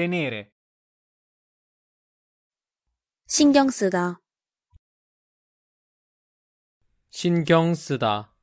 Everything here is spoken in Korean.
tenere 신경 쓰다 신경 쓰다